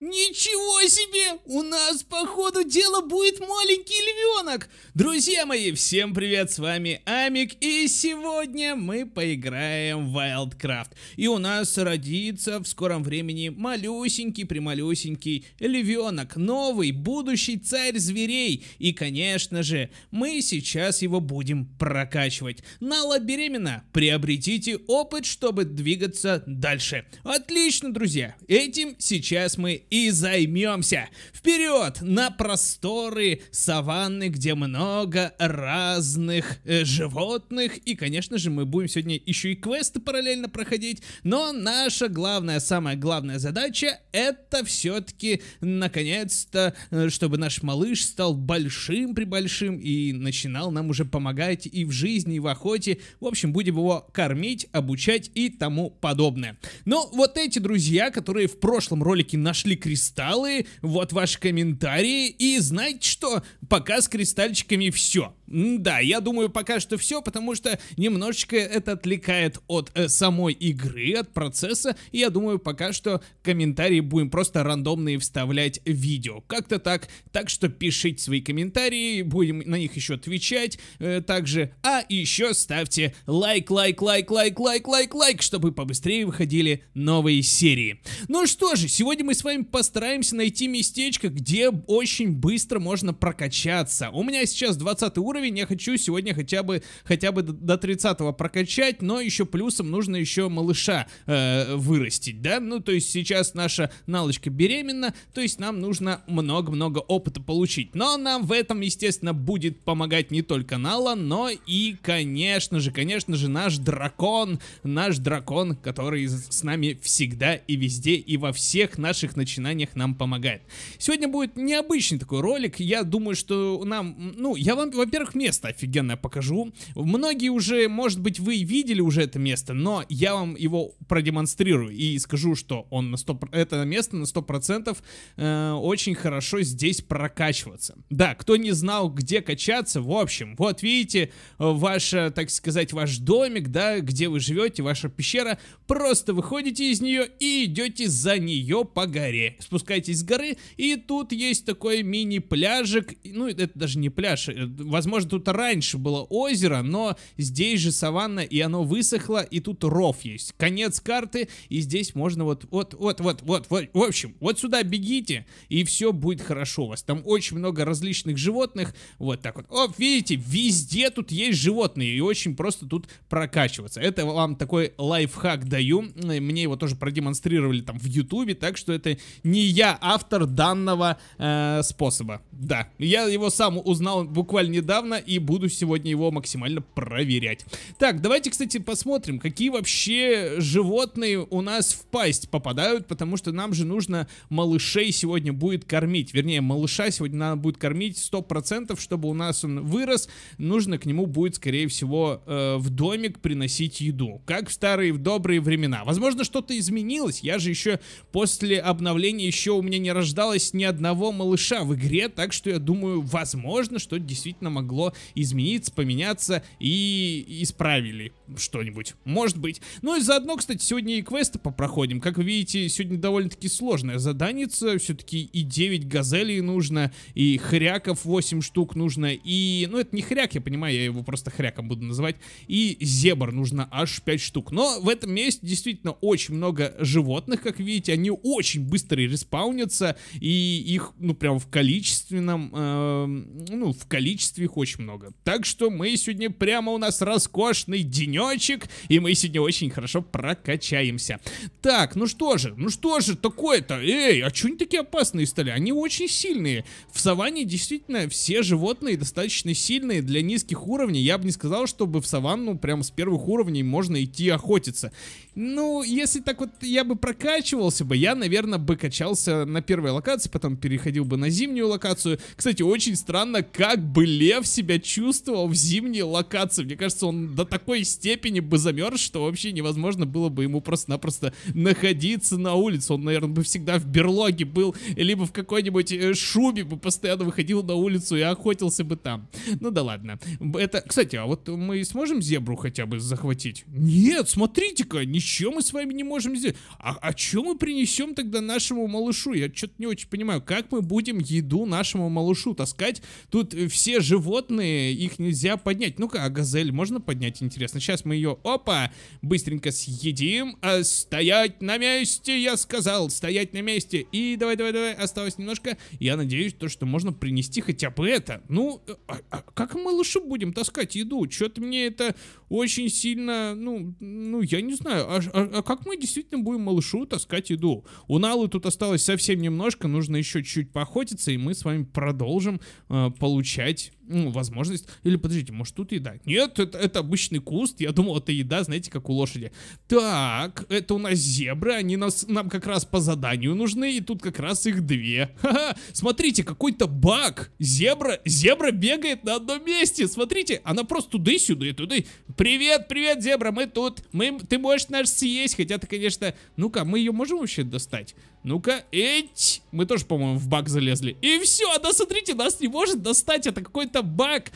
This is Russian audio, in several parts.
Ничего себе! У нас, по ходу дела, будет маленький львенок! Друзья мои, всем привет, с вами Амик, и сегодня мы поиграем в Wildcraft. И у нас родится в скором времени малюсенький-прималюсенький львенок, новый, будущий царь зверей. И, конечно же, мы сейчас его будем прокачивать. Нала беременна, приобретите опыт, чтобы двигаться дальше. Отлично, друзья, этим сейчас мы и займемся. Вперед на просторы саванны, где много разных э, животных. И, конечно же, мы будем сегодня еще и квесты параллельно проходить. Но наша главная, самая главная задача это все-таки наконец-то, э, чтобы наш малыш стал большим при большим и начинал нам уже помогать и в жизни, и в охоте. В общем, будем его кормить, обучать и тому подобное. Но ну, вот эти друзья, которые в прошлом ролике нашли кристаллы, вот ваши комментарии. И знаете что? Пока с кристальчиками все. Да, я думаю, пока что все, потому что немножечко это отвлекает от э, самой игры, от процесса. И я думаю, пока что комментарии будем просто рандомные вставлять в видео. Как-то так. Так что пишите свои комментарии, будем на них еще отвечать э, также. А еще ставьте лайк, лайк, лайк, лайк, лайк, лайк, лайк, чтобы побыстрее выходили новые серии. Ну что же, сегодня мы с вами постараемся найти местечко, где очень быстро можно прокачать прокачаться. У меня сейчас 20 уровень, я хочу сегодня хотя бы, хотя бы до 30 прокачать, но еще плюсом нужно еще малыша э, вырастить, да? Ну, то есть сейчас наша налочка беременна, то есть нам нужно много-много опыта получить. Но нам в этом, естественно, будет помогать не только Нала, но и, конечно же, конечно же, наш дракон, наш дракон, который с нами всегда и везде и во всех наших начинаниях нам помогает. Сегодня будет необычный такой ролик, я думаю, что что нам, ну, я вам, во-первых, место офигенное покажу. Многие уже, может быть, вы видели уже это место, но я вам его продемонстрирую и скажу, что он на 100, это место на 100% э, очень хорошо здесь прокачиваться. Да, кто не знал, где качаться, в общем, вот видите, ваша так сказать, ваш домик, да, где вы живете, ваша пещера, просто выходите из нее и идете за нее по горе. Спускайтесь с горы, и тут есть такой мини-пляжик, ну, это даже не пляж. Э, возможно, тут раньше было озеро, но здесь же саванна, и оно высохло, и тут ров есть. Конец карты, и здесь можно вот, вот, вот, вот, вот, вот. В общем, вот сюда бегите, и все будет хорошо у вас. Там очень много различных животных. Вот так вот. О, видите, везде тут есть животные, и очень просто тут прокачиваться. Это вам такой лайфхак даю. Мне его тоже продемонстрировали там в Ютубе, так что это не я автор данного э, способа. Да, я его сам узнал буквально недавно и буду сегодня его максимально проверять. Так, давайте, кстати, посмотрим, какие вообще животные у нас в пасть попадают, потому что нам же нужно малышей сегодня будет кормить. Вернее, малыша сегодня надо будет кормить 100%, чтобы у нас он вырос. Нужно к нему будет, скорее всего, э, в домик приносить еду. Как в старые, в добрые времена. Возможно, что-то изменилось. Я же еще после обновления еще у меня не рождалось ни одного малыша в игре, так что я думаю, думаю, возможно, что действительно могло измениться, поменяться и исправили что-нибудь. Может быть. Ну и заодно, кстати, сегодня и квесты попроходим. Как вы видите, сегодня довольно-таки сложная заданица. Все-таки и 9 газелей нужно, и хряков 8 штук нужно, и... Ну, это не хряк, я понимаю, я его просто хряком буду называть. И зебр нужно аж 5 штук. Но в этом месте действительно очень много животных, как видите. Они очень быстро респаунятся, и их, ну, прям в количественном э, ну, в количестве их очень много. Так что мы сегодня прямо у нас роскошный денечек, и мы сегодня очень хорошо прокачаемся. Так, ну что же, ну что же такое-то? Эй, а что они такие опасные стали? Они очень сильные. В саванне действительно все животные достаточно сильные для низких уровней. Я бы не сказал, чтобы в саванну прямо с первых уровней можно идти охотиться. Ну, если так вот я бы прокачивался бы, я, наверное, бы качался на первой локации, потом переходил бы на зимнюю локацию. Кстати, очень странно, как бы Лев себя чувствовал в зимней локации. Мне кажется, он до такой степени бы замерз, что вообще невозможно было бы ему просто-напросто находиться на улице. Он, наверное, бы всегда в берлоге был, либо в какой-нибудь э, шубе бы постоянно выходил на улицу и охотился бы там. Ну да ладно. Это, кстати, а вот мы сможем зебру хотя бы захватить? Нет, смотрите-ка, ничего мы с вами не можем сделать. А, а что мы принесем тогда нашему малышу? Я что-то не очень понимаю, как мы будем еду нашему малышу таскать. Тут все животные, их нельзя поднять. Ну-ка, а газель можно поднять, интересно? Сейчас мы ее, опа, быстренько съедим. А, стоять на месте, я сказал, стоять на месте. И давай, давай, давай, осталось немножко. Я надеюсь, то, что можно принести хотя бы это. Ну, э, а, а как малышу будем таскать еду? Что-то мне это очень сильно, ну, ну, я не знаю. А, а, а как мы действительно будем малышу таскать еду? У Налы тут осталось совсем немножко, нужно еще чуть-чуть поохотиться, и мы с вами продолжим можем э, получать ну, возможность. Или подождите, может тут еда? Нет, это, это обычный куст. Я думал, это еда, знаете, как у лошади. Так, это у нас зебры. Они нас, нам как раз по заданию нужны. И тут как раз их две. Ха-ха, смотрите, какой-то баг. Зебра, зебра бегает на одном месте. Смотрите, она просто туда и сюда и туда. Привет, привет, зебра, мы тут. Мы, ты можешь наш съесть. Хотя ты, конечно... Ну-ка, мы ее можем вообще достать? Ну-ка, эть. Мы тоже, по-моему, в баг залезли. И все, она, смотрите, нас не может достать. Это какой-то это баг.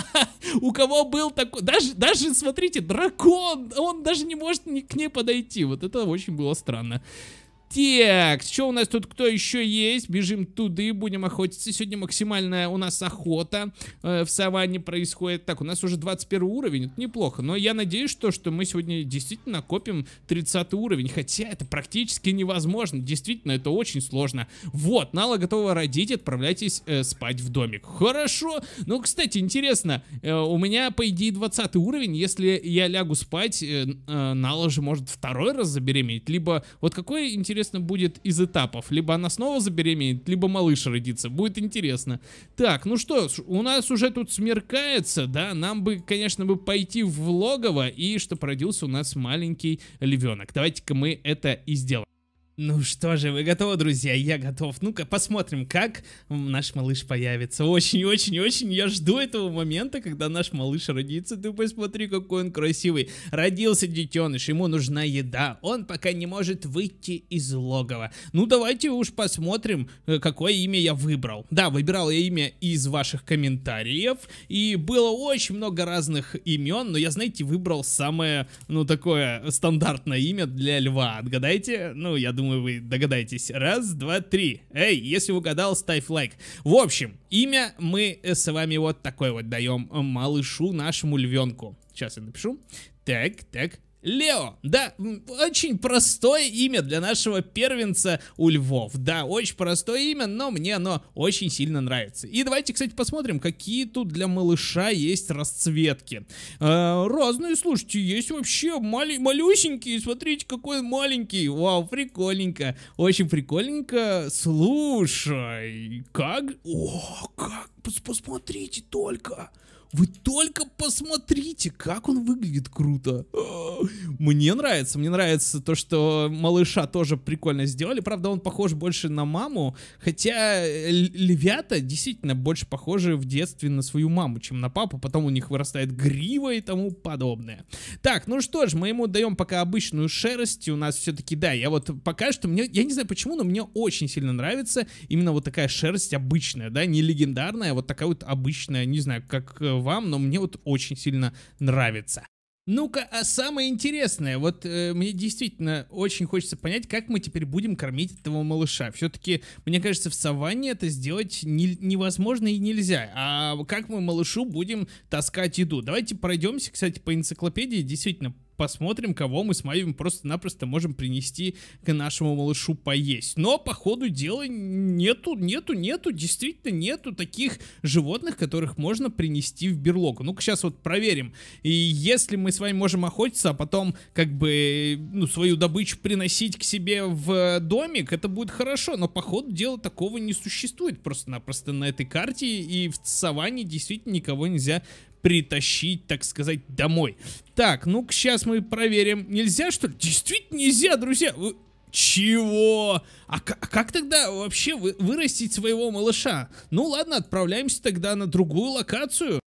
У кого был такой... Даже, даже, смотрите, дракон, он даже не может ни к ней подойти. Вот это очень было странно. Так, что у нас тут кто еще есть? Бежим туда и будем охотиться. Сегодня максимальная у нас охота э, в саванне происходит. Так, у нас уже 21 уровень, это неплохо. Но я надеюсь, что, что мы сегодня действительно копим 30 уровень. Хотя это практически невозможно. Действительно, это очень сложно. Вот, Нала готова родить, отправляйтесь э, спать в домик. Хорошо. Ну, кстати, интересно, э, у меня, по идее, 20 уровень. Если я лягу спать, э, э, Нала же может второй раз забеременеть. Либо вот какой интересный интересно будет из этапов. Либо она снова забеременеет, либо малыш родится. Будет интересно. Так, ну что, у нас уже тут смеркается, да? Нам бы, конечно, бы пойти в логово и чтобы родился у нас маленький львенок. Давайте-ка мы это и сделаем. Ну что же, вы готовы, друзья? Я готов. Ну-ка, посмотрим, как наш малыш появится. Очень-очень-очень я жду этого момента, когда наш малыш родится. Ты посмотри, какой он красивый. Родился детеныш, ему нужна еда. Он пока не может выйти из логова. Ну давайте уж посмотрим, э, какое имя я выбрал. Да, выбирал я имя из ваших комментариев. И было очень много разных имен, но я, знаете, выбрал самое, ну такое стандартное имя для льва. Отгадайте? Ну, я думаю, думаю, вы догадаетесь. Раз, два, три. Эй, если угадал, ставь лайк. В общем, имя мы э, с вами вот такое вот даем э, малышу нашему львенку. Сейчас я напишу. Так, так, Лео, да, очень простое имя для нашего первенца у львов. Да, очень простое имя, но мне оно очень сильно нравится. И давайте, кстати, посмотрим, какие тут для малыша есть расцветки. Э, разные, слушайте, есть вообще мали малюсенькие, смотрите, какой он маленький. Вау, прикольненько, очень прикольненько. Слушай, как... О, как, посмотрите только... Вы только посмотрите, как он выглядит круто. Мне нравится, мне нравится то, что малыша тоже прикольно сделали. Правда, он похож больше на маму, хотя львята действительно больше похожи в детстве на свою маму, чем на папу. Потом у них вырастает грива и тому подобное. Так, ну что ж, мы ему даем пока обычную шерсть. У нас все-таки, да, я вот пока что, мне, я не знаю почему, но мне очень сильно нравится именно вот такая шерсть обычная, да, не легендарная, а вот такая вот обычная, не знаю, как э, вам, но мне вот очень сильно нравится. Ну-ка, а самое интересное, вот э, мне действительно очень хочется понять, как мы теперь будем кормить этого малыша. Все-таки, мне кажется, в саванне это сделать не, невозможно и нельзя. А как мы малышу будем таскать еду? Давайте пройдемся, кстати, по энциклопедии. Действительно, посмотрим, кого мы с Майвим просто-напросто можем принести к нашему малышу поесть. Но по ходу дела нету, нету, нету, действительно нету таких животных, которых можно принести в берлогу. Ну-ка сейчас вот проверим. И если мы с вами можем охотиться, а потом как бы ну, свою добычу приносить к себе в домик, это будет хорошо. Но по ходу дела такого не существует просто-напросто на этой карте. И в саванне действительно никого нельзя притащить, так сказать, домой. Так, ну-ка сейчас мы проверим. Нельзя, что ли? Действительно нельзя, друзья. Вы... Чего? А как, а как тогда вообще вы, вырастить своего малыша? Ну ладно, отправляемся тогда на другую локацию.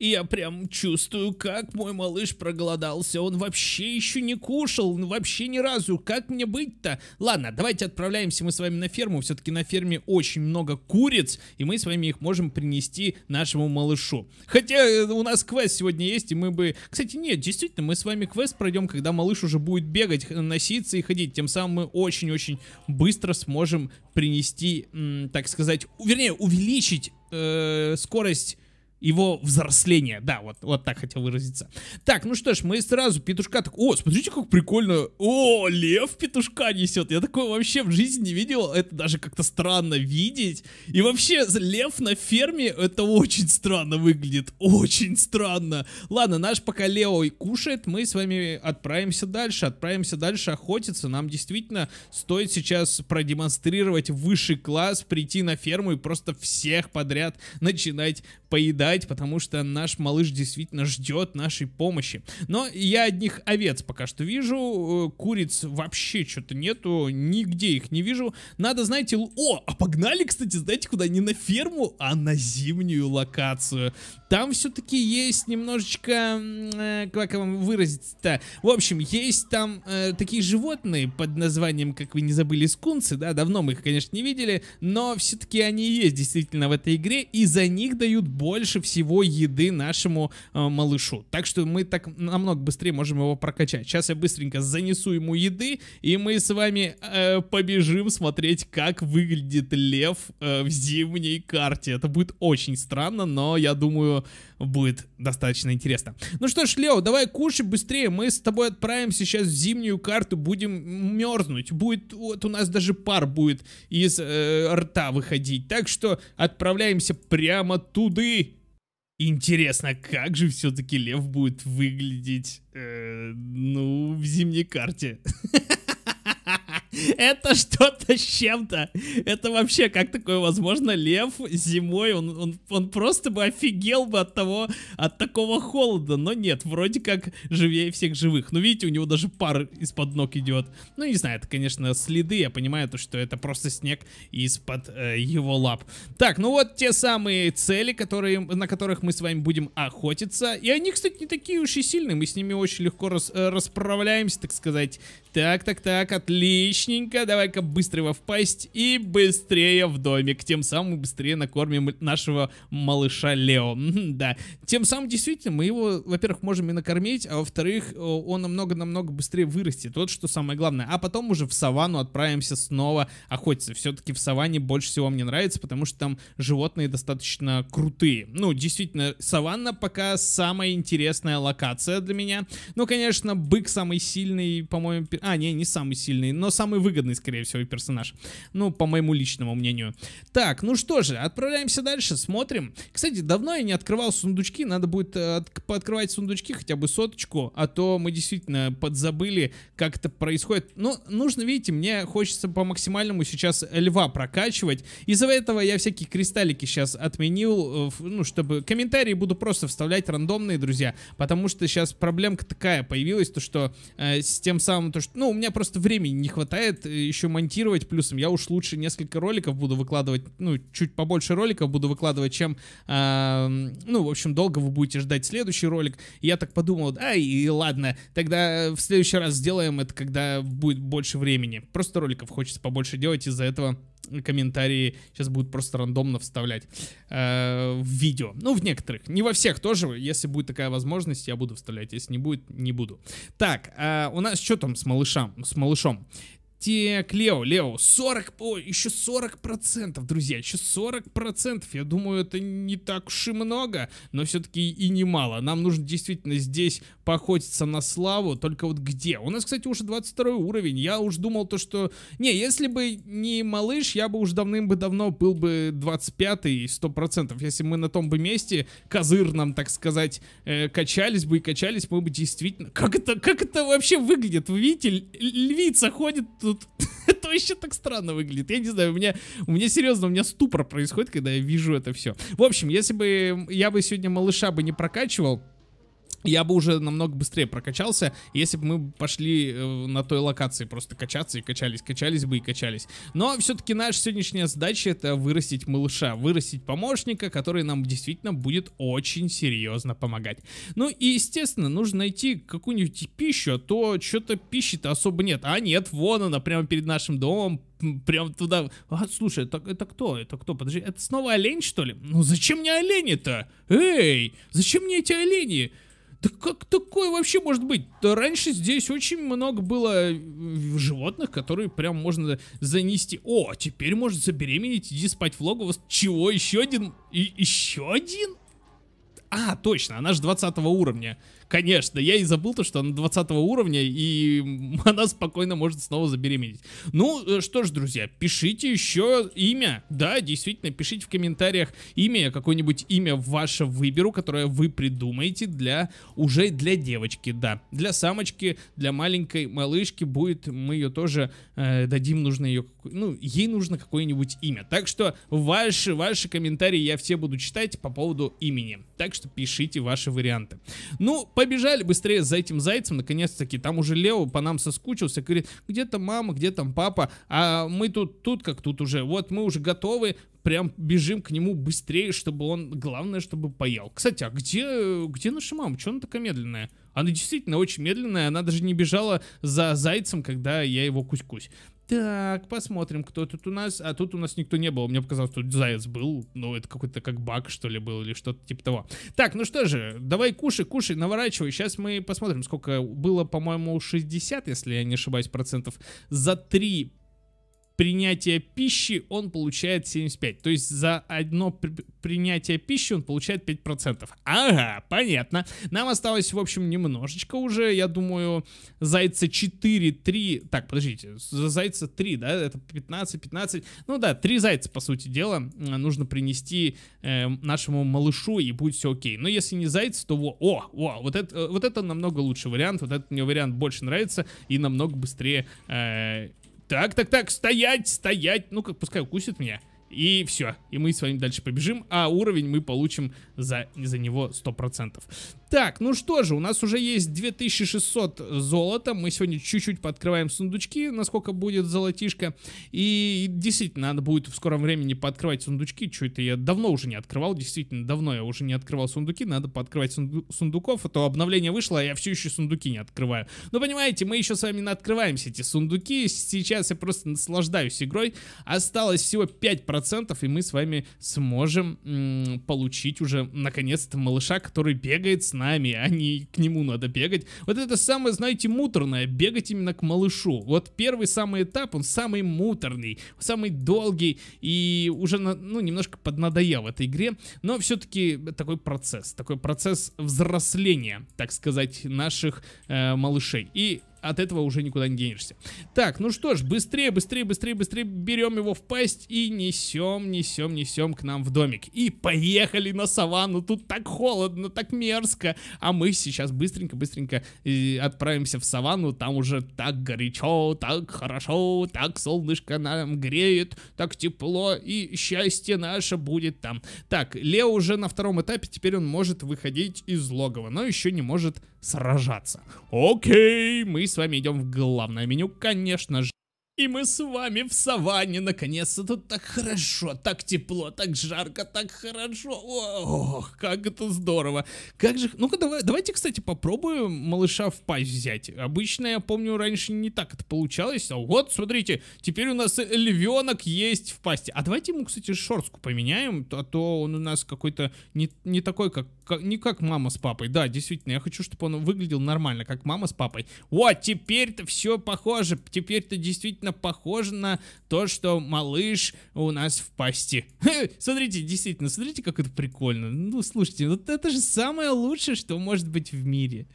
Я прям чувствую, как мой малыш проголодался. Он вообще еще не кушал, ну, вообще ни разу. Как мне быть-то? Ладно, давайте отправляемся мы с вами на ферму. Все-таки на ферме очень много куриц, и мы с вами их можем принести нашему малышу. Хотя э, у нас квест сегодня есть, и мы бы... Кстати, нет, действительно, мы с вами квест пройдем, когда малыш уже будет бегать, носиться и ходить. Тем самым мы очень-очень быстро сможем принести, так сказать... Вернее, увеличить э, скорость его взросление. Да, вот, вот так хотел выразиться. Так, ну что ж, мы сразу петушка так... О, смотрите, как прикольно. О, лев петушка несет. Я такое вообще в жизни не видел. Это даже как-то странно видеть. И вообще, лев на ферме, это очень странно выглядит. Очень странно. Ладно, наш пока Лео и кушает, мы с вами отправимся дальше. Отправимся дальше охотиться. Нам действительно стоит сейчас продемонстрировать высший класс, прийти на ферму и просто всех подряд начинать поедать ждать, потому что наш малыш действительно ждет нашей помощи. Но я одних овец пока что вижу, э, куриц вообще что-то нету, нигде их не вижу. Надо, знаете, о, а погнали, кстати, знаете, куда? Не на ферму, а на зимнюю локацию. Там все-таки есть немножечко, э, как вам выразиться-то, в общем, есть там э, такие животные под названием, как вы не забыли, скунсы, да, давно мы их, конечно, не видели, но все-таки они есть действительно в этой игре, и за них дают больше всего еды нашему э, малышу. Так что мы так намного быстрее можем его прокачать. Сейчас я быстренько занесу ему еды, и мы с вами э, побежим смотреть, как выглядит лев э, в зимней карте. Это будет очень странно, но я думаю, будет достаточно интересно. Ну что ж, Лео, давай кушай быстрее, мы с тобой отправимся сейчас в зимнюю карту, будем мерзнуть, будет, вот у нас даже пар будет из э, рта выходить, так что отправляемся прямо туда. Интересно, как же все-таки лев будет выглядеть, э, ну, в зимней карте. Это что-то с чем-то. Это вообще, как такое возможно? Лев зимой, он, он, он просто бы офигел бы от того, от такого холода. Но нет, вроде как живее всех живых. Ну, видите, у него даже пар из-под ног идет. Ну, не знаю, это, конечно, следы. Я понимаю, то, что это просто снег из-под э, его лап. Так, ну вот те самые цели, которые, на которых мы с вами будем охотиться. И они, кстати, не такие уж и сильные. Мы с ними очень легко рас, э, расправляемся, так сказать. Так, так, так, отлично отличненько. Давай-ка быстро его впасть и быстрее в домик. Тем самым быстрее накормим нашего малыша Лео. Да, тем самым действительно мы его, во-первых, можем и накормить, а во-вторых, э, он намного-намного быстрее вырастет. Вот что самое главное. А потом уже в саванну отправимся снова охотиться. Все-таки в саванне больше всего мне нравится, потому что там животные достаточно крутые. Ну, действительно, саванна пока самая интересная локация для меня. Ну, конечно, бык самый сильный, по-моему... А, не, не самый сильный, но самый самый выгодный, скорее всего, персонаж. Ну, по моему личному мнению. Так, ну что же, отправляемся дальше, смотрим. Кстати, давно я не открывал сундучки, надо будет э, от пооткрывать сундучки хотя бы соточку, а то мы действительно подзабыли, как это происходит. Но ну, нужно, видите, мне хочется по максимальному сейчас льва прокачивать. Из-за этого я всякие кристаллики сейчас отменил, э, ну, чтобы... Комментарии буду просто вставлять рандомные, друзья, потому что сейчас проблемка такая появилась, то что э, с тем самым, то что... Ну, у меня просто времени не хватает хватает э, еще монтировать плюсом. Я уж лучше несколько роликов буду выкладывать, ну, чуть побольше роликов буду выкладывать, чем, э, ну, в общем, долго вы будете ждать следующий ролик. И я так подумал, да и ладно, тогда э, в следующий раз сделаем это, когда будет больше времени. Просто роликов хочется побольше делать из-за этого комментарии сейчас будут просто рандомно вставлять э, в видео. Ну, в некоторых. Не во всех тоже. Если будет такая возможность, я буду вставлять. Если не будет, не буду. Так, э, у нас что там с малышом? С малышом. Так, Лео, Лео, 40, о, еще 40 процентов, друзья, еще 40 процентов, я думаю, это не так уж и много, но все-таки и немало, нам нужно действительно здесь поохотиться на славу, только вот где? У нас, кстати, уже 22 уровень, я уж думал то, что, не, если бы не малыш, я бы уж давным-давно был бы 25 и 100 процентов, если мы на том бы месте, козыр нам, так сказать, э, качались бы и качались, мы бы действительно, как это, как это вообще выглядит, вы видите, львица ходит ну это вообще так странно выглядит. Я не знаю, у меня, у меня серьезно, у меня ступор происходит, когда я вижу это все. В общем, если бы я бы сегодня малыша бы не прокачивал, я бы уже намного быстрее прокачался, если бы мы пошли э, на той локации просто качаться и качались, качались бы и качались. Но все-таки наша сегодняшняя задача это вырастить малыша, вырастить помощника, который нам действительно будет очень серьезно помогать. Ну и естественно, нужно найти какую-нибудь пищу, а то что-то пищи-то особо нет. А нет, вон она прямо перед нашим домом, прям туда. А, слушай, это, это кто? Это кто? Подожди, это снова олень, что ли? Ну зачем мне олени-то? Эй, зачем мне эти олени? Да как такое вообще может быть? Да раньше здесь очень много было э, животных, которые прям можно занести. О, а теперь может забеременеть, иди спать в логово. Чего, еще один? И еще один? А, точно, она же 20 уровня. Конечно, я и забыл то, что она 20 уровня, и она спокойно может снова забеременеть. Ну, э, что ж, друзья, пишите еще имя. Да, действительно, пишите в комментариях имя, какое-нибудь имя ваше выберу, которое вы придумаете для уже для девочки, да. Для самочки, для маленькой малышки будет, мы ее тоже э, дадим, нужно ее, ну, ей нужно какое-нибудь имя. Так что ваши, ваши комментарии я все буду читать по поводу имени. Так что пишите ваши варианты. Ну, побежали быстрее за этим зайцем, наконец-таки, там уже Лео по нам соскучился, говорит, где там мама, где там папа, а мы тут, тут как тут уже, вот мы уже готовы, прям бежим к нему быстрее, чтобы он, главное, чтобы поел. Кстати, а где, где наша мама? Чего она такая медленная? Она действительно очень медленная, она даже не бежала за зайцем, когда я его кусь-кусь так, посмотрим, кто тут у нас. А тут у нас никто не был. Мне показалось, что заяц был. Ну, это какой-то как баг, что ли, был, или что-то типа того. Так, ну что же, давай кушай, кушай, наворачивай. Сейчас мы посмотрим, сколько было, по-моему, 60, если я не ошибаюсь, процентов за три принятия пищи он получает 75. То есть за одно при принятие пищи он получает 5%. Ага, понятно. Нам осталось, в общем, немножечко уже. Я думаю, зайца 4, 3... Так, подождите. За зайца 3, да? Это 15, 15. Ну да, 3 зайца, по сути дела, нужно принести э, нашему малышу, и будет все окей. Но если не зайц, то... Во, о, о, вот это, э, вот это намного лучший вариант. Вот этот мне вариант больше нравится и намного быстрее э, так, так, так, стоять, стоять. Ну-ка, пускай укусит меня. И все. И мы с вами дальше побежим, а уровень мы получим за, за него 100%. Так, ну что же, у нас уже есть 2600 золота. Мы сегодня чуть-чуть подкрываем сундучки, насколько будет золотишко. И действительно, надо будет в скором времени подкрывать сундучки. Что это я давно уже не открывал, действительно, давно я уже не открывал сундуки. Надо подкрывать сунду сундуков, а то обновление вышло, а я все еще сундуки не открываю. Но ну, понимаете, мы еще с вами открываемся эти сундуки. Сейчас я просто наслаждаюсь игрой. Осталось всего 5% 100%, и мы с вами сможем получить уже, наконец-то, малыша, который бегает с нами, а не к нему надо бегать. Вот это самое, знаете, муторное, бегать именно к малышу. Вот первый самый этап, он самый муторный, самый долгий, и уже, ну, немножко поднадоел в этой игре, но все-таки такой процесс, такой процесс взросления, так сказать, наших э, малышей. И от этого уже никуда не денешься. Так, ну что ж, быстрее, быстрее, быстрее, быстрее берем его в пасть и несем, несем, несем к нам в домик. И поехали на саванну, тут так холодно, так мерзко. А мы сейчас быстренько, быстренько э, отправимся в саванну, там уже так горячо, так хорошо, так солнышко нам греет, так тепло и счастье наше будет там. Так, Лео уже на втором этапе, теперь он может выходить из логова, но еще не может сражаться. Окей, мы с вами идем в главное меню, конечно же. И мы с вами в саванне, наконец-то, тут так хорошо, так тепло, так жарко, так хорошо, ох, как это здорово, как же, ну-ка давай, давайте, кстати, попробуем малыша в пасть взять, обычно, я помню, раньше не так это получалось, а вот, смотрите, теперь у нас львенок есть в пасти, а давайте ему, кстати, шорстку поменяем, а то он у нас какой-то не, не такой, как как, не как мама с папой. Да, действительно, я хочу, чтобы он выглядел нормально, как мама с папой. вот теперь-то все похоже. Теперь-то действительно похоже на то, что малыш у нас в пасти. Смотрите, действительно, смотрите, как это прикольно. Ну, слушайте, вот это же самое лучшее, что может быть в мире.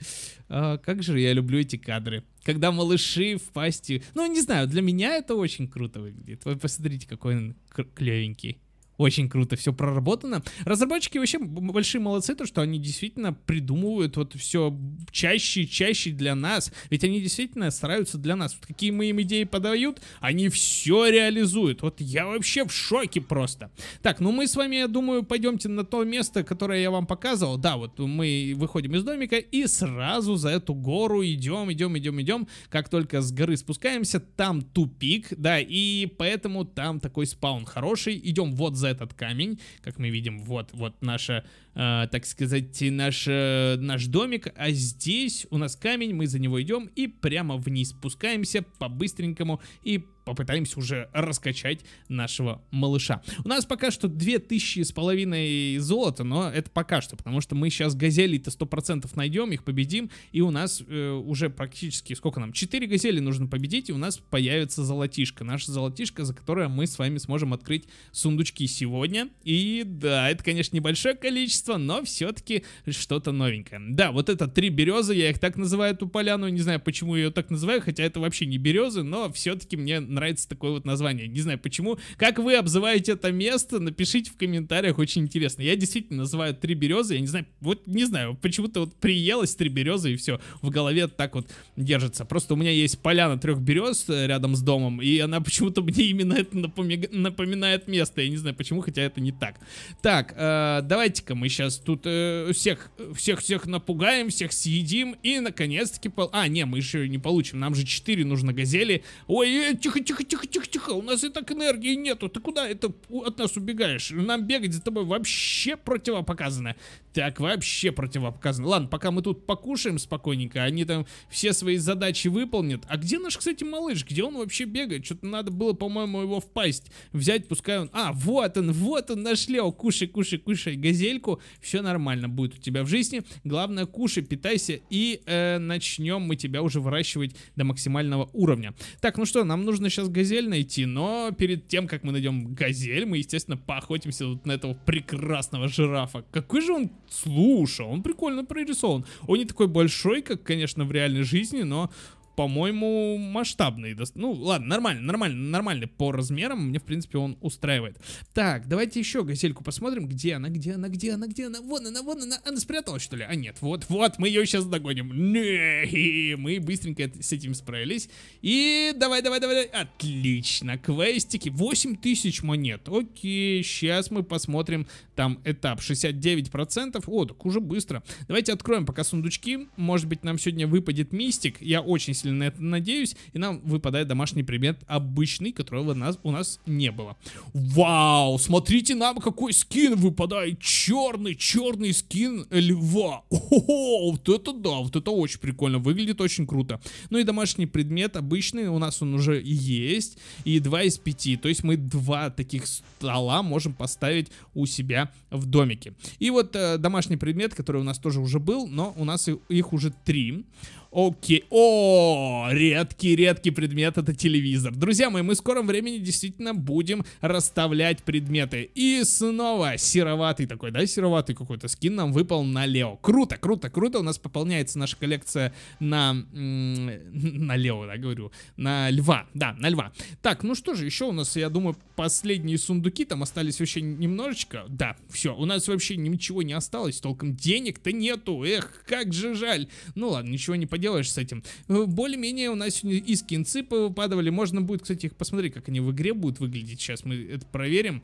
А, как же я люблю эти кадры. Когда малыши в пасти... Ну, не знаю, для меня это очень круто выглядит. Вы посмотрите, какой он клевенький. Очень круто все проработано. Разработчики вообще большие молодцы, то, что они действительно придумывают вот все чаще и чаще для нас. Ведь они действительно стараются для нас. Вот какие мы им идеи подают, они все реализуют. Вот я вообще в шоке просто. Так, ну мы с вами, я думаю, пойдемте на то место, которое я вам показывал. Да, вот мы выходим из домика и сразу за эту гору идем, идем, идем, идем. Как только с горы спускаемся, там тупик, да, и поэтому там такой спаун хороший. Идем вот за этот камень, как мы видим, вот, вот наша Э, так сказать, наш, э, наш домик. А здесь у нас камень, мы за него идем и прямо вниз спускаемся по-быстренькому и попытаемся уже раскачать нашего малыша. У нас пока что 2000 с половиной золота, но это пока что, потому что мы сейчас газелей-то 100% найдем, их победим, и у нас э, уже практически, сколько нам, 4 газели нужно победить, и у нас появится золотишко. Наша золотишко, за которое мы с вами сможем открыть сундучки сегодня. И да, это, конечно, небольшое количество, количество, но все-таки что-то новенькое. Да, вот это три березы, я их так называю, эту поляну, не знаю, почему я ее так называю, хотя это вообще не березы, но все-таки мне нравится такое вот название. Не знаю почему. Как вы обзываете это место, напишите в комментариях, очень интересно. Я действительно называю три березы, я не знаю, вот не знаю, почему-то вот приелось три березы и все, в голове так вот держится. Просто у меня есть поляна трех берез э, рядом с домом, и она почему-то мне именно это напоминает место, я не знаю почему, хотя это не так. Так, э, давайте-ка мы сейчас тут э, всех, всех, всех напугаем, всех съедим и наконец-таки... Пол... А, не, мы еще не получим, нам же 4 нужно газели. Ой, э, тихо, тихо, тихо, тихо, тихо, у нас и так энергии нету, ты куда это от нас убегаешь? Нам бегать за тобой вообще противопоказано так вообще противопоказано. Ладно, пока мы тут покушаем спокойненько, они там все свои задачи выполнят. А где наш, кстати, малыш? Где он вообще бегает? Что-то надо было, по-моему, его впасть. Взять, пускай он... А, вот он, вот он нашли. О, кушай, кушай, кушай газельку. Все нормально будет у тебя в жизни. Главное, кушай, питайся и э, начнем мы тебя уже выращивать до максимального уровня. Так, ну что, нам нужно сейчас газель найти, но перед тем, как мы найдем газель, мы, естественно, поохотимся вот на этого прекрасного жирафа. Какой же он Слушай, он прикольно прорисован. Он не такой большой, как, конечно, в реальной жизни, но по-моему, масштабный. Ну, ладно, нормально, нормально, нормально по размерам. Мне, в принципе, он устраивает. Так, давайте еще газельку посмотрим. Где она, где она, где она, где она? Вон она, вон она. Она спряталась, что ли? А нет, вот, вот, мы ее сейчас догоним. Не, мы быстренько с этим справились. И давай, давай, давай, давай. Отлично, квестики. 8000 монет. Окей, сейчас мы посмотрим там этап. 69%. О, так уже быстро. Давайте откроем пока сундучки. Может быть, нам сегодня выпадет мистик. Я очень родители на это надеюсь, и нам выпадает домашний предмет обычный, которого у нас, у нас не было. Вау, смотрите нам, какой скин выпадает, черный, черный скин льва. О, вот это да, вот это очень прикольно, выглядит очень круто. Ну и домашний предмет обычный, у нас он уже есть, и два из пяти, то есть мы два таких стола можем поставить у себя в домике. И вот э, домашний предмет, который у нас тоже уже был, но у нас их уже три. Окей. О, редкий-редкий предмет это телевизор. Друзья мои, мы в скором времени действительно будем расставлять предметы. И снова сероватый такой, да, сероватый какой-то скин нам выпал на Лео. Круто, круто, круто. У нас пополняется наша коллекция на... на Лео, да, говорю. На Льва, да, на Льва. Так, ну что же, еще у нас, я думаю, последние сундуки там остались вообще немножечко. Да, все, у нас вообще ничего не осталось толком. Денег-то нету, эх, как же жаль. Ну ладно, ничего не поделать поделаешь с этим. Э, более-менее у нас сегодня и скинцы падали. Можно будет, кстати, их посмотреть, как они в игре будут выглядеть. Сейчас мы это проверим.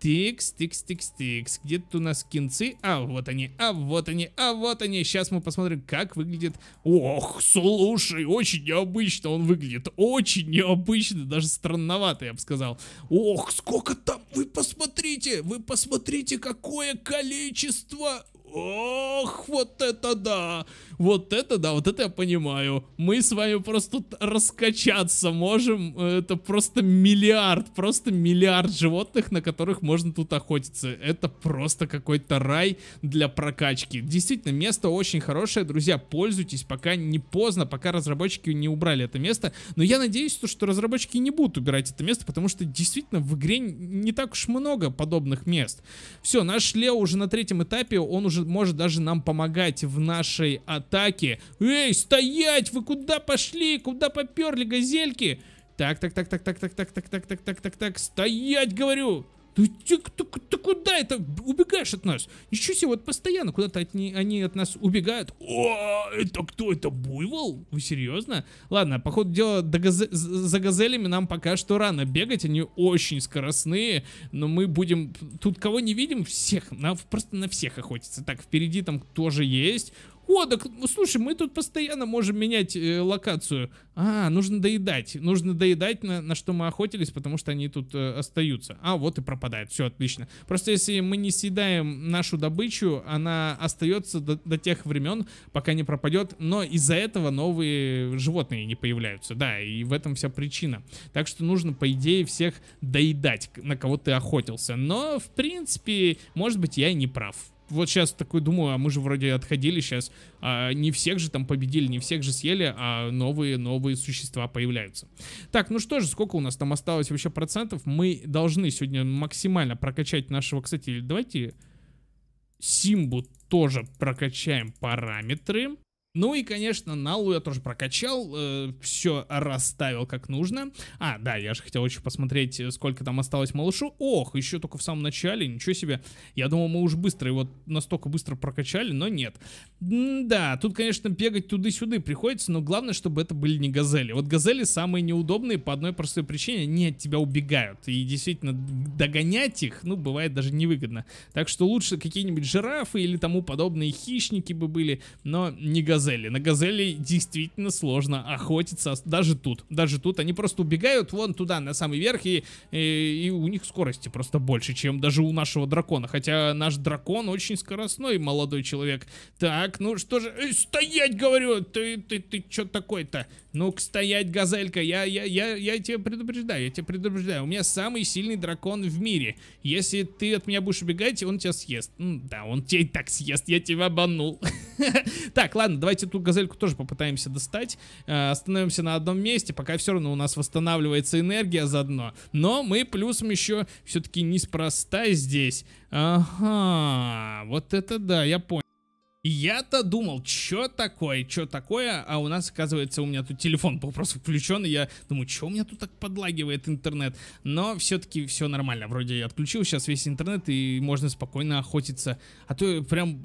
Тикс, тикс, тикс, тикс. Где то у нас кинцы? А, вот они, а, вот они, а, вот они. Сейчас мы посмотрим, как выглядит. Ох, слушай, очень необычно он выглядит. Очень необычно, даже странновато, я бы сказал. Ох, сколько там, вы посмотрите, вы посмотрите, какое количество Ох, вот это да! Вот это да, вот это я понимаю. Мы с вами просто раскачаться можем. Э, это просто миллиард, просто миллиард животных, на которых можно тут охотиться. Это просто какой-то рай для прокачки. Действительно, место очень хорошее, друзья. Пользуйтесь, пока не поздно, пока разработчики не убрали это место. Но я надеюсь, что разработчики не будут убирать это место, потому что действительно в игре не так уж много подобных мест. Все, наш Лео уже на третьем этапе, он уже даже, может даже нам помогать в нашей атаке. Эй, стоять! Вы куда пошли? Куда поперли, газельки? Так, так, так, так, так, так, так, так, так, так, так, так, так, стоять, говорю! Ты, «Ну ты, ты, ты куда это? Убегаешь от нас? Ничего себе, вот постоянно куда-то от не, они от нас убегают. О, это кто? Это буйвол? Вы серьезно? Ладно, по ходу за газелями нам пока что рано бегать. Они очень скоростные. Но мы будем... Тут кого не видим, всех. На, просто на всех охотиться. Так, впереди там тоже есть. О, так, ну, слушай, мы тут постоянно можем менять э, локацию. А, нужно доедать. Нужно доедать, на, на что мы охотились, потому что они тут э, остаются. А, вот и пропадает. Все отлично. Просто если мы не съедаем нашу добычу, она остается до, до тех времен, пока не пропадет. Но из-за этого новые животные не появляются. Да, и в этом вся причина. Так что нужно, по идее, всех доедать, на кого ты охотился. Но, в принципе, может быть, я и не прав вот сейчас такой думаю, а мы же вроде отходили сейчас, а не всех же там победили, не всех же съели, а новые-новые существа появляются. Так, ну что же, сколько у нас там осталось вообще процентов? Мы должны сегодня максимально прокачать нашего, кстати, давайте Симбу тоже прокачаем параметры. Ну и, конечно, Налу я тоже прокачал, э, все расставил как нужно. А, да, я же хотел еще посмотреть, э, сколько там осталось малышу. Ох, еще только в самом начале, ничего себе. Я думал, мы уже быстро его настолько быстро прокачали, но нет. М да, тут, конечно, бегать туды-сюды приходится, но главное, чтобы это были не газели. Вот газели самые неудобные по одной простой причине, они от тебя убегают. И действительно, догонять их, ну, бывает даже невыгодно. Так что лучше какие-нибудь жирафы или тому подобные хищники бы были, но не газели газели. На газели действительно сложно охотиться, даже тут. Даже тут они просто убегают вон туда, на самый верх, и, и, и у них скорости просто больше, чем даже у нашего дракона. Хотя наш дракон очень скоростной молодой человек. Так, ну что же... Э, стоять, говорю! Ты, ты, ты, что такой-то? Ну-ка стоять, газелька, я, я, я, я тебя предупреждаю, я тебя предупреждаю. У меня самый сильный дракон в мире. Если ты от меня будешь убегать, он тебя съест. Ну, да, он тебя и так съест, я тебя обманул. Так, ладно, давайте ту газельку тоже попытаемся достать. Э, остановимся на одном месте, пока все равно у нас восстанавливается энергия заодно. Но мы плюсом еще все-таки неспроста здесь. Ага, вот это да, я понял я-то думал, что такое, что такое, а у нас, оказывается, у меня тут телефон был просто включен, и я думаю, что у меня тут так подлагивает интернет, но все-таки все нормально, вроде я отключил сейчас весь интернет, и можно спокойно охотиться, а то прям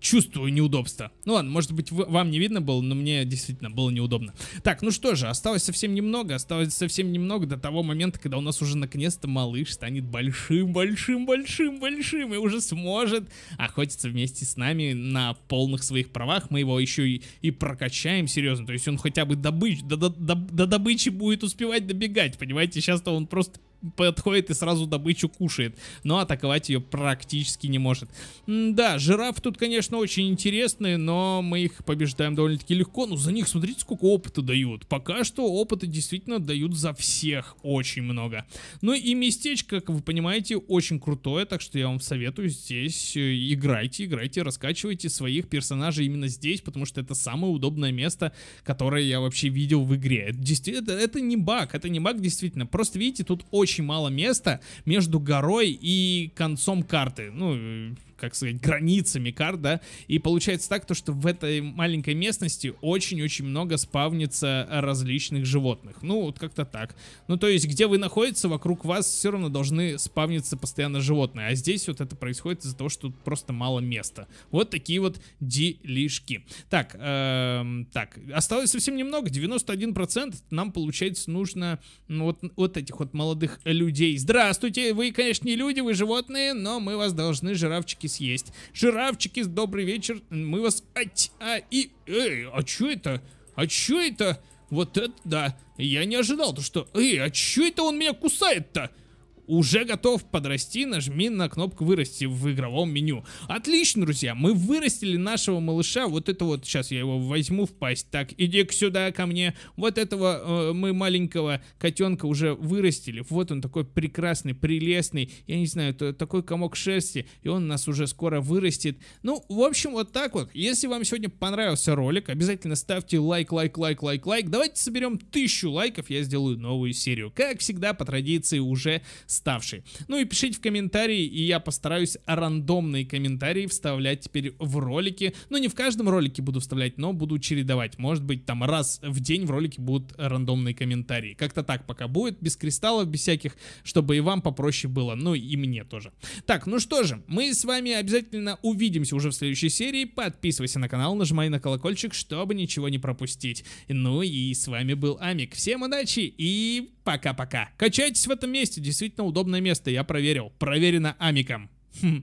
чувствую неудобство. Ну ладно, может быть, вы, вам не видно было, но мне действительно было неудобно. Так, ну что же, осталось совсем немного, осталось совсем немного до того момента, когда у нас уже наконец-то малыш станет большим, большим, большим, большим и уже сможет охотиться вместе с нами на полных своих правах. Мы его еще и, и прокачаем, серьезно. То есть он хотя бы добыч, до, до, до, до добычи будет успевать добегать, понимаете? Сейчас-то он просто подходит и сразу добычу кушает, но атаковать ее практически не может. М да, жираф тут, конечно, очень интересные, но мы их побеждаем довольно-таки легко, но ну, за них, смотрите, сколько опыта дают. Пока что опыта действительно дают за всех очень много. Ну и местечко, как вы понимаете, очень крутое, так что я вам советую здесь э, играйте, играйте, раскачивайте своих персонажей именно здесь, потому что это самое удобное место, которое я вообще видел в игре. Это, действительно, это не баг, это не баг действительно, просто видите, тут очень очень мало места между горой и концом карты. Ну, как сказать, границами карт, да, и получается так, то, что в этой маленькой местности очень-очень много спавнится различных животных. Ну, вот как-то так. Ну, то есть, где вы находитесь, вокруг вас все равно должны спавниться постоянно животные, а здесь вот это происходит из-за того, что тут просто мало места. Вот такие вот делишки. Так, эм, так, осталось совсем немного, 91% нам, получается, нужно ну, вот, вот этих вот молодых людей. Здравствуйте, вы, конечно, не люди, вы животные, но мы вас должны, жирафчики, съесть. Жирафчики, добрый вечер, мы вас... Ать, а, и... Эй, а чё это? А чё это? Вот это да. Я не ожидал, то что... Эй, а чё это он меня кусает-то? уже готов подрасти, нажми на кнопку вырасти в игровом меню. Отлично, друзья, мы вырастили нашего малыша, вот это вот, сейчас я его возьму в пасть, так, иди сюда ко мне, вот этого э, мы маленького котенка уже вырастили, вот он такой прекрасный, прелестный, я не знаю, это такой комок шерсти, и он нас уже скоро вырастет. Ну, в общем, вот так вот, если вам сегодня понравился ролик, обязательно ставьте лайк, лайк, лайк, лайк, лайк, давайте соберем тысячу лайков, я сделаю новую серию, как всегда, по традиции уже с ставший. Ну и пишите в комментарии, и я постараюсь рандомные комментарии вставлять теперь в ролики. Ну не в каждом ролике буду вставлять, но буду чередовать. Может быть там раз в день в ролике будут рандомные комментарии. Как-то так пока будет, без кристаллов, без всяких, чтобы и вам попроще было, ну и мне тоже. Так, ну что же, мы с вами обязательно увидимся уже в следующей серии. Подписывайся на канал, нажимай на колокольчик, чтобы ничего не пропустить. Ну и с вами был Амик. Всем удачи и пока-пока. Качайтесь в этом месте, действительно удобное место, я проверил. Проверено Амиком. Хм.